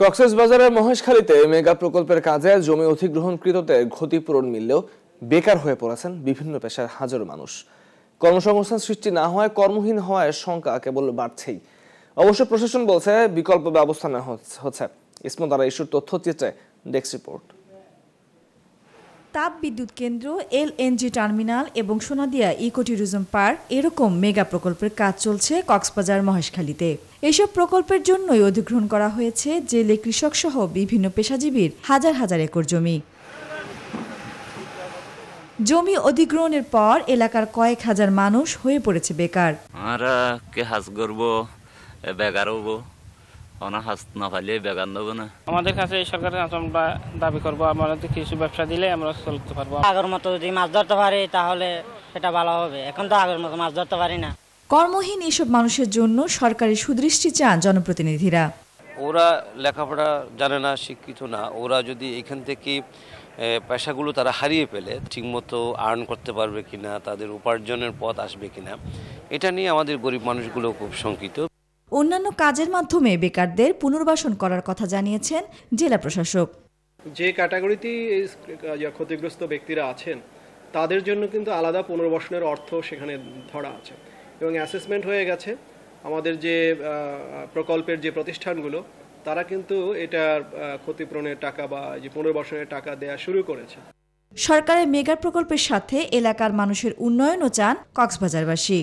কক্সেস বাজারের মহেশখালীতে মেগা প্রকল্পের কাজে জমি অধিগ্রহণকৃততে ক্ষতিপূরণ মিললেও বেকার হয়ে পড়েছেন বিভিন্ন পেশার হাজারো মানুষ কর্মসংস্থান সৃষ্টি না হওয়ায় কর্মহীন হওয়ায় শঙ্কা কেবল বাড়ছেই অবশ্য প্রশাসন বলছে বিকল্প ব্যবস্থা নেওয়া হচ্ছে ইসমত আর ইস্যুর তথ্যচিত্রে ডেস্ক রিপোর্ট তাপ বিদ্যুৎ কেন্দ্র এলএনজি টার্মিনাল এবং সোনাদিয়া ইকোট্যুরিজম পার্ক এরকম মেগা প্রকল্পের কাজ চলছে কক্সবাজার মহেশখালীতে এসব প্রকল্পের জন্যই অধিগ্রহণ করা হয়েছে জেলে কৃষকসহ বিভিন্ন পেশাজীবীর হাজার হাজার একর জমি জমি অধিগ্রহণের পর এলাকার কয়েক হাজার মানুষ হয়ে পড়েছে বেকার আমরা কে হাজ করবো বেকারও মাছ ধরতে তাহলে সেটা ভালো হবে এখন তো আগের মতো মাছ ধরতে পারি না কর্মহীন এসব মানুষের জন্য সরকারি সুদৃষ্টি চান জনপ্রতিনিধিরা ওরা লেখাপড়া জানে না শিক্ষিত না ওরা যদি এখান থেকে পেশাগুলো তারা হারিয়ে ফেলে ঠিকমতো আর্ন করতে পারবে কিনা তাদের উপার্জনের পথ আসবে কিনা এটা নিয়ে আমাদের গরিব মানুষগুলো খুব শঙ্কিত অন্যান্য কাজের মাধ্যমে বেকারদের পুনর্বাসন করার কথা জানিয়েছেন জেলা প্রশাসক যে ক্যাটাগরিতে ক্ষতিগ্রস্ত ব্যক্তিরা আছেন তাদের জন্য কিন্তু আলাদা পুনর্বাসনের অর্থ সেখানে ধরা আছে এবং অ্যাসেসমেন্ট হয়ে গেছে আমাদের যে প্রকল্পের যে প্রতিষ্ঠানগুলো তারা কিন্তু এটার ক্ষতিপূরণের টাকা বা যে পুনর্বাসনের টাকা দেয়া শুরু করেছে সরকারের মেগা প্রকল্পের সাথে এলাকার মানুষের উন্নয়নও চান কক্সবাজারবাসী